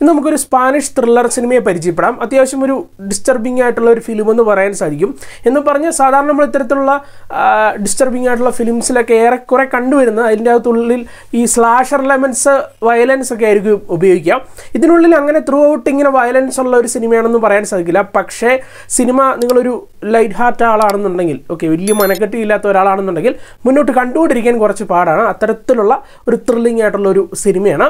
ഇന്ന് നമുക്കൊരു Spanish thriller സിനിമയെ പരിചയപ്പെടാം അത്യാവശ്യം ഒരു ഡിസ്റ്റർബിംഗ് ആയിട്ടുള്ള ഒരു ഫിലിം എന്ന് പറയാൻ സാധിക്കും എന്ന് പറഞ്ഞാൽ സാധാരണ നമ്മൾ ഇത്തരത്തിലുള്ള ഡിസ്റ്റർബിംഗ് ആയിട്ടുള്ള ഫിലിംസിലൊക്കെ ഏറെക്കുറെ കണ്ടുവരുന്നത് അതിൻ്റെ അകത്തുള്ളിൽ ഈ സ്ലാഷർ ലെമൻസ് വയലൻസ് ഒക്കെ ആയിരിക്കും ഉപയോഗിക്കാം ഇതിനുള്ളിൽ അങ്ങനെ ത്രൂ ഔട്ട് ഇങ്ങനെ വയലൻസ് ഉള്ള ഒരു സിനിമയാണെന്ന് പറയാൻ സാധിക്കില്ല പക്ഷേ സിനിമ നിങ്ങളൊരു ലൈറ്റ് ഹാർട്ട് ആളാണെന്നുണ്ടെങ്കിൽ ഓക്കെ വലിയ മനക്കെട്ടി ഇല്ലാത്ത ഒരാളാണെന്നുണ്ടെങ്കിൽ മുന്നോട്ട് കണ്ടുകൊണ്ടിരിക്കാൻ കുറച്ച് പാടാണ് അത്തരത്തിലുള്ള ഒരു ത്രില്ലിംഗ് ആയിട്ടുള്ള ഒരു സിനിമയാണ്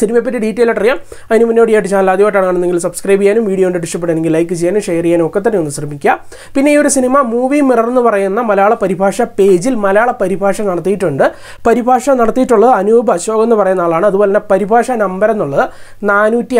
സിനിമയെപ്പറ്റി ഡീറ്റെയിൽ ആയിട്ട് അറിയാം അതിന് മുന്നോടിയായിട്ട് ചാനൽ ആദ്യമായിട്ടാണ് നിങ്ങൾ സബ്സ്ക്രൈബ് ചെയ്യാനും വീഡിയോ കണ്ടിട്ട് ഇഷ്ടപ്പെടുകയാണെങ്കിൽ ലൈക്ക് ചെയ്യാനും ഷെയർ ചെയ്യാനും ഒക്കെ തന്നെ ഒന്ന് ശ്രമിക്കുക പിന്നെ ഈ ഒരു സിനിമ മൂവി മിറർ എന്ന് പറയുന്ന മലയാള പരിഭാഷ പേജിൽ മലയാള പരിഭാഷ നടത്തിയിട്ടുണ്ട് പരിഭാഷ നടത്തിയിട്ടുള്ളത് അനൂപ് അശോക് എന്ന് പറയുന്ന ആളാണ് അതുപോലെ തന്നെ പരിഭാഷ നമ്പർ എന്നുള്ളത് നാനൂറ്റി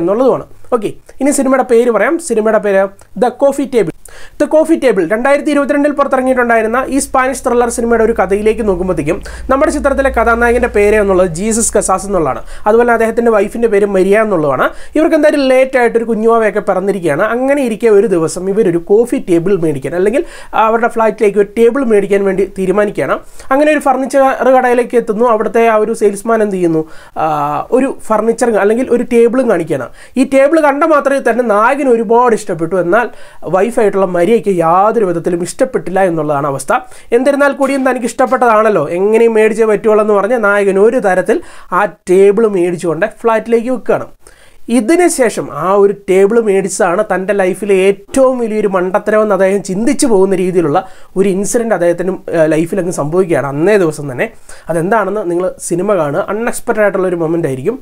എന്നുള്ളതുമാണ് ഓക്കെ ഇനി സിനിമയുടെ പേര് പറയാം സിനിമയുടെ പേര് the coffee table the coffee table രണ്ടായിരത്തി ഇരുപത്തിരണ്ടിൽ പുറത്തിറങ്ങിയിട്ടുണ്ടായിരുന്ന ഈ സ്പാനിഷ് ത്രില്ലർ സിനിമയുടെ ഒരു കഥയിലേക്ക് നോക്കുമ്പോഴത്തേക്കും നമ്മുടെ ചിത്രത്തിലെ കഥാനായകൻ്റെ പേര് എന്നുള്ളത് ജീസസ് കസാസ് എന്നുള്ളതാണ് അതുപോലെ അദ്ദേഹത്തിൻ്റെ വൈഫിൻ്റെ പേര് മരിയ എന്നുള്ളതാണ് ഇവർക്ക് എന്തായാലും ലേറ്റ് ആയിട്ട് ഒരു കുഞ്ഞുവാവയൊക്കെ പിറന്നിരിക്കുകയാണ് അങ്ങനെ ഇരിക്കെ ഒരു ദിവസം ഇവരൊരു കോഫി ടേബിൾ മേടിക്കാൻ അല്ലെങ്കിൽ അവരുടെ ഫ്ലാറ്റിലേക്ക് ഒരു ടേബിൾ മേടിക്കാൻ വേണ്ടി തീരുമാനിക്കുകയാണ് അങ്ങനെ ഒരു ഫർണിച്ചർ കടയിലേക്ക് എത്തുന്നു അവിടുത്തെ ആ ഒരു സെയിൽസ്മാൻ എന്ത് ചെയ്യുന്നു ഒരു ഫർണിച്ചർ അല്ലെങ്കിൽ ഒരു ടേബിളും കാണിക്കുകയാണ് ഈ ടേബിൾ കണ്ട മാത്രമേ തന്നെ നായകന് ഒരുപാട് ഇഷ്ടപ്പെട്ടു എന്നാൽ വൈഫായിട്ടുള്ള മരിയയ്ക്ക് യാതൊരു വിധത്തിലും ഇഷ്ടപ്പെട്ടില്ല എന്നുള്ളതാണ് അവസ്ഥ എന്നിരുന്നാൽ കൂടിയും തനിക്ക് ഇഷ്ടപ്പെട്ടതാണല്ലോ എങ്ങനെയും മേടിച്ചേ പറ്റുള്ളൂ എന്ന് പറഞ്ഞ് നായകൻ ഒരു തരത്തിൽ ആ ടേബിൾ മേടിച്ചുകൊണ്ട് ഫ്ലാറ്റിലേക്ക് വെക്കുകയാണ് ഇതിന് ശേഷം ആ ഒരു ടേബിൾ മേടിച്ചതാണ് തൻ്റെ ലൈഫിലെ ഏറ്റവും വലിയൊരു മണ്ടത്തരമെന്ന് അദ്ദേഹം ചിന്തിച്ചു പോകുന്ന രീതിയിലുള്ള ഒരു ഇൻസിഡൻറ്റ് അദ്ദേഹത്തിന് ലൈഫിലങ്ങ് സംഭവിക്കുകയാണ് അന്നേ ദിവസം തന്നെ അതെന്താണെന്ന് നിങ്ങൾ സിനിമ കാണുക അൺഎക്സ്പെക്റ്റഡ് ആയിട്ടുള്ള ഒരു മൊമെൻ്റ് ആയിരിക്കും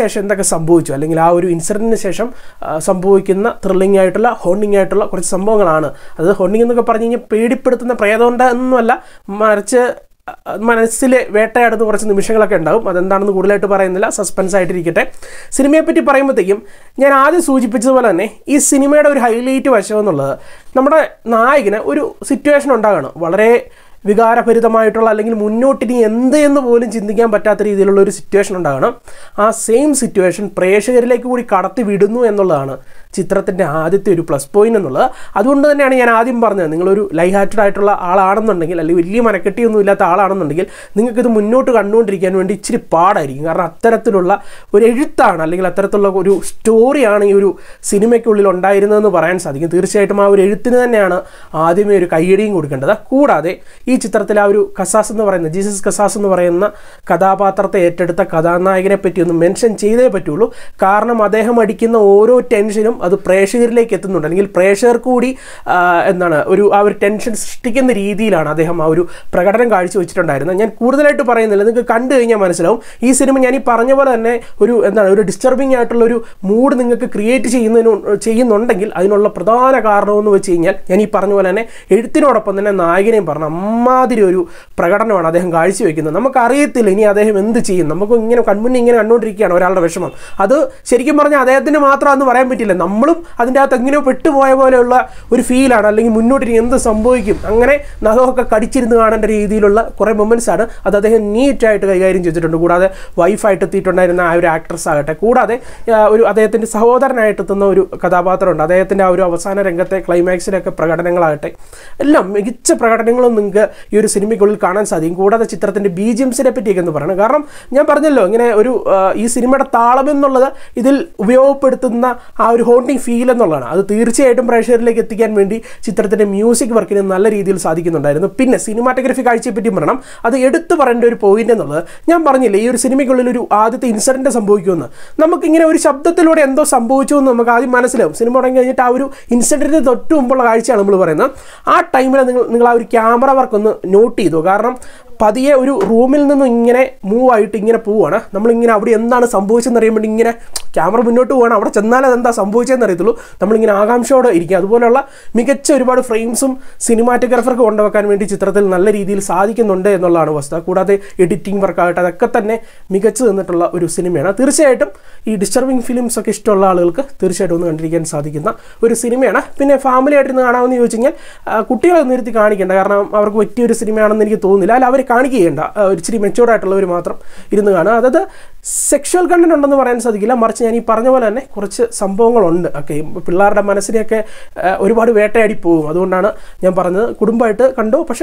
ശേഷം എന്തൊക്കെ സംഭവിച്ചു അല്ലെങ്കിൽ ആ ഒരു ഇൻസിഡൻറ്റിന് ശേഷം സംഭവിക്കുന്ന ത്രില്ലിംഗ് ആയിട്ടുള്ള ഹോണ്ടിങ് ആയിട്ടുള്ള കുറച്ച് സംഭവങ്ങളാണ് അത് ഹോണ്ടിങ് എന്നൊക്കെ പറഞ്ഞു കഴിഞ്ഞാൽ പേടിപ്പെടുത്തുന്ന പ്രേതമുണ്ട് എന്നല്ല മറിച്ച് മനസ്സിലെ വേട്ടയാടുന്ന കുറച്ച് നിമിഷങ്ങളൊക്കെ ഉണ്ടാവും അതെന്താണെന്ന് കൂടുതലായിട്ട് പറയുന്നില്ല സസ്പെൻസ് ആയിട്ടിരിക്കട്ടെ സിനിമയെപ്പറ്റി പറയുമ്പോഴത്തേക്കും ഞാൻ ആദ്യം സൂചിപ്പിച്ചതുപോലെ തന്നെ ഈ സിനിമയുടെ ഒരു ഹൈലൈറ്റ് വശം എന്നുള്ളത് നമ്മുടെ നായകന് ഒരു സിറ്റുവേഷൻ ഉണ്ടാകണം വളരെ വികാരഭരിതമായിട്ടുള്ള അല്ലെങ്കിൽ മുന്നോട്ടിനി എന്ത് എന്ന് പോലും ചിന്തിക്കാൻ പറ്റാത്ത രീതിയിലുള്ള ഒരു സിറ്റുവേഷൻ ഉണ്ടാകണം ആ സെയിം സിറ്റുവേഷൻ പ്രേക്ഷകരിലേക്ക് കൂടി കടത്തി വിടുന്നു എന്നുള്ളതാണ് ചിത്രത്തിൻ്റെ ആദ്യത്തെ ഒരു പ്ലസ് പോയിന്റ് എന്നുള്ളത് അതുകൊണ്ട് തന്നെയാണ് ഞാൻ ആദ്യം പറഞ്ഞത് നിങ്ങളൊരു ലൈ ഹാറ്റഡ് ആയിട്ടുള്ള ആളാണെന്നുണ്ടെങ്കിൽ അല്ലെങ്കിൽ വലിയ മനക്കെട്ടിയൊന്നും ഇല്ലാത്ത ആളാണെന്നുണ്ടെങ്കിൽ നിങ്ങൾക്കിത് മുന്നോട്ട് കണ്ടുകൊണ്ടിരിക്കാൻ വേണ്ടി ഇച്ചിരി പാടായിരിക്കും കാരണം അത്തരത്തിലുള്ള ഒരു എഴുത്താണ് അല്ലെങ്കിൽ അത്തരത്തിലുള്ള ഒരു സ്റ്റോറിയാണ് ഈ ഒരു സിനിമയ്ക്കുള്ളിൽ ഉണ്ടായിരുന്നതെന്ന് പറയാൻ സാധിക്കും തീർച്ചയായിട്ടും ആ ഒരു എഴുത്തിന് തന്നെയാണ് ആദ്യമേ ഒരു കൈയടിയും കൊടുക്കേണ്ടത് കൂടാതെ ഈ ഈ ചിത്രത്തിൽ ആ ഒരു കസാസ് എന്ന് പറയുന്ന ജീസസ് കസാസ് എന്ന് പറയുന്ന കഥാപാത്രത്തെ ഏറ്റെടുത്ത കഥാനായകനെ പറ്റിയൊന്നും മെൻഷൻ ചെയ്തേ പറ്റുള്ളൂ കാരണം അദ്ദേഹം അടിക്കുന്ന ഓരോ ടെൻഷനും അത് പ്രേക്ഷകരിലേക്ക് എത്തുന്നുണ്ട് അല്ലെങ്കിൽ പ്രേക്ഷകർ കൂടി എന്താണ് ഒരു ആ ഒരു ടെൻഷൻ സൃഷ്ടിക്കുന്ന രീതിയിലാണ് അദ്ദേഹം ആ ഒരു പ്രകടനം കാഴ്ചവെച്ചിട്ടുണ്ടായിരുന്നത് ഞാൻ കൂടുതലായിട്ട് പറയുന്നില്ല നിങ്ങൾക്ക് കണ്ടു കഴിഞ്ഞാൽ മനസ്സിലാവും ഈ സിനിമ ഞാൻ ഈ പറഞ്ഞ പോലെ തന്നെ ഒരു എന്താണ് ഒരു ഡിസ്റ്റർബിംഗ് ആയിട്ടുള്ള ഒരു മൂഡ് നിങ്ങൾക്ക് ക്രിയേറ്റ് ചെയ്യുന്നതിന് ചെയ്യുന്നുണ്ടെങ്കിൽ അതിനുള്ള പ്രധാന കാരണമെന്ന് വെച്ച് കഴിഞ്ഞാൽ ഞാൻ ഈ പറഞ്ഞ പോലെ തന്നെ എഴുത്തിനോടൊപ്പം തന്നെ നായകനെയും പറഞ്ഞു അമ്മാതിരി ഒരു പ്രകടനമാണ് അദ്ദേഹം കാഴ്ചവെക്കുന്നത് നമുക്കറിയത്തില്ല ഇനി അദ്ദേഹം എന്ത് ചെയ്യും നമുക്ക് ഇങ്ങനെ കൺമുന്നിൽ ഇങ്ങനെ കണ്ടുകൊണ്ടിരിക്കുകയാണ് ഒരാളുടെ വിഷമം അത് ശരിക്കും പറഞ്ഞാൽ അദ്ദേഹത്തിന് മാത്രം എന്ന് പറയാൻ പറ്റില്ല നമ്മളും അതിൻ്റെ അകത്ത് എങ്ങനെയോ പെട്ടുപോയ പോലെയുള്ള ഒരു ഫീലാണ് അല്ലെങ്കിൽ ഇനി എന്ത് സംഭവിക്കും അങ്ങനെ നഖമൊക്കെ കടിച്ചിരുന്ന് കാണേണ്ട രീതിയിലുള്ള കുറേ മൊമെൻറ്റ്സ് ആണ് അത് അദ്ദേഹം നീറ്റായിട്ട് കൈകാര്യം ചെയ്തിട്ടുണ്ട് കൂടാതെ വൈഫായിട്ട് എത്തിയിട്ടുണ്ടായിരുന്ന ആ ഒരു ആക്ട്രസ് ആകട്ടെ കൂടാതെ ഒരു അദ്ദേഹത്തിൻ്റെ സഹോദരനായിട്ട് എത്തുന്ന ഒരു കഥാപാത്രമുണ്ട് അദ്ദേഹത്തിൻ്റെ ആ ഒരു അവസാന രംഗത്തെ ക്ലൈമാക്സിലൊക്കെ പ്രകടനങ്ങളാകട്ടെ എല്ലാം മികച്ച പ്രകടനങ്ങളും നിങ്ങൾക്ക് ഈ ഒരു സിനിമയ്ക്കുള്ളിൽ കാണാൻ സാധിക്കും കൂടാതെ ചിത്രത്തിൻ്റെ ബി ജി എംസിനെ പറ്റിയൊക്കെ എന്ന് പറയണം കാരണം ഞാൻ പറഞ്ഞല്ലോ ഇങ്ങനെ ഒരു ഈ സിനിമയുടെ താളം എന്നുള്ളത് ഇതിൽ ഉപയോഗപ്പെടുത്തുന്ന ആ ഒരു ഹോണ്ടിങ് ഫീൽ എന്നുള്ളതാണ് അത് തീർച്ചയായിട്ടും പ്രേക്ഷകരിലേക്ക് എത്തിക്കാൻ വേണ്ടി ചിത്രത്തിൻ്റെ മ്യൂസിക് വർക്കിന് നല്ല രീതിയിൽ സാധിക്കുന്നുണ്ടായിരുന്നു പിന്നെ സിനിമാറ്റഗ്രഫി കാഴ്ചയെപ്പറ്റി പറയണം അത് എടുത്തു പറയേണ്ട ഒരു പോയിന്റ് എന്നുള്ളത് ഞാൻ പറഞ്ഞില്ലേ ഈ ഒരു സിനിമയ്ക്കുള്ളിൽ ഒരു ആദ്യത്തെ ഇൻസിഡൻറ്റ് സംഭവിക്കുമെന്ന് നമുക്കിങ്ങനെ ഒരു ശബ്ദത്തിലൂടെ എന്തോ സംഭവിച്ചു എന്ന് നമുക്ക് ആദ്യം മനസ്സിലാവും സിനിമ തുടങ്ങി കഴിഞ്ഞിട്ട് ആ ഒരു ഇൻസിഡൻറ്റിന് തൊട്ട് മുമ്പുള്ള കാഴ്ചയാണ് നമ്മൾ പറയുന്നത് ആ ടൈമിൽ നിങ്ങൾ നിങ്ങൾ ആ ഒരു ക്യാമറ വർക്ക് ഒന്ന് നോട്ട് ചെയ്തു കാരണം പതിയെ ഒരു റൂമിൽ നിന്നും ഇങ്ങനെ മൂവ് ആയിട്ട് ഇങ്ങനെ പോവുകയാണ് നമ്മളിങ്ങനെ അവിടെ എന്താണ് സംഭവിച്ചതെന്ന് അറിയുമ്പോൾ ഇങ്ങനെ ക്യാമറ മുന്നോട്ട് പോവുകയാണ് അവിടെ ചെന്നാൽ അതെന്താ സംഭവിച്ചതെന്ന് അറിയത്തുള്ളൂ നമ്മളിങ്ങനെ ആകാംക്ഷയോടെ ഇരിക്കുക അതുപോലെയുള്ള മികച്ച ഒരുപാട് ഫ്രെയിംസും സിനിമാറ്റോഗ്രാഫർക്ക് കൊണ്ടുവെക്കാൻ വേണ്ടി ചിത്രത്തിൽ നല്ല രീതിയിൽ സാധിക്കുന്നുണ്ട് എന്നുള്ളതാണ് വസ്തുത കൂടാതെ എഡിറ്റിംഗ് വർക്കാകട്ടെ അതൊക്കെ തന്നെ മികച്ചു നിന്നിട്ടുള്ള ഒരു സിനിമയാണ് തീർച്ചയായിട്ടും ഈ ഡിസ്റ്റർബിംഗ് ഫിലിംസ് ഒക്കെ ഇഷ്ടമുള്ള ആളുകൾക്ക് തീർച്ചയായിട്ടും ഒന്ന് കണ്ടിരിക്കാൻ സാധിക്കുന്ന ഒരു സിനിമയാണ് പിന്നെ ഫാമിലി ഇന്ന് കാണാമെന്ന് ചോദിച്ചു കഴിഞ്ഞാൽ കുട്ടികളെ നിർത്തി കാണിക്കേണ്ട കാരണം അവർക്ക് പറ്റിയൊരു സിനിമയാണെന്ന് എനിക്ക് തോന്നുന്നില്ല അല്ല അവർ അവരെ കാണിക്കുകയുണ്ട ഒരിച്ചിരി ആയിട്ടുള്ളവർ മാത്രം ഇരുന്ന് കാണുക അതായത് സെക്ഷൽ കണ്ടന്റ് ഉണ്ടെന്ന് പറയാൻ സാധിക്കില്ല മറിച്ച് ഞാൻ ഈ പറഞ്ഞ പോലെ തന്നെ കുറച്ച് സംഭവങ്ങളുണ്ട് ഓക്കെ പിള്ളേരുടെ മനസ്സിനെയൊക്കെ ഒരുപാട് വേട്ടയാടി പോകും അതുകൊണ്ടാണ് ഞാൻ പറഞ്ഞത് കുടുംബമായിട്ട് കണ്ടു പക്ഷേ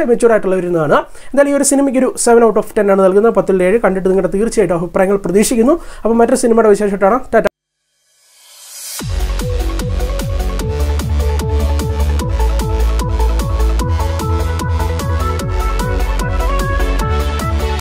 ഇരുന്ന് കാണുക എന്തായാലും ഈ ഒരു സിനിമയ്ക്ക് ഒരു സെവൻ ഔട്ട് ഓഫ് ടെൻ ആണ് നൽകുന്നത് പത്തിൽ ഏഴ് കണ്ടിട്ട് നിങ്ങളുടെ തീർച്ചയായിട്ടും അഭിപ്രായങ്ങൾ പ്രതീക്ഷിക്കുന്നു അപ്പോൾ മറ്റൊരു സിനിമയുടെ വിശേഷമായിട്ടാണ് ടാറ്റ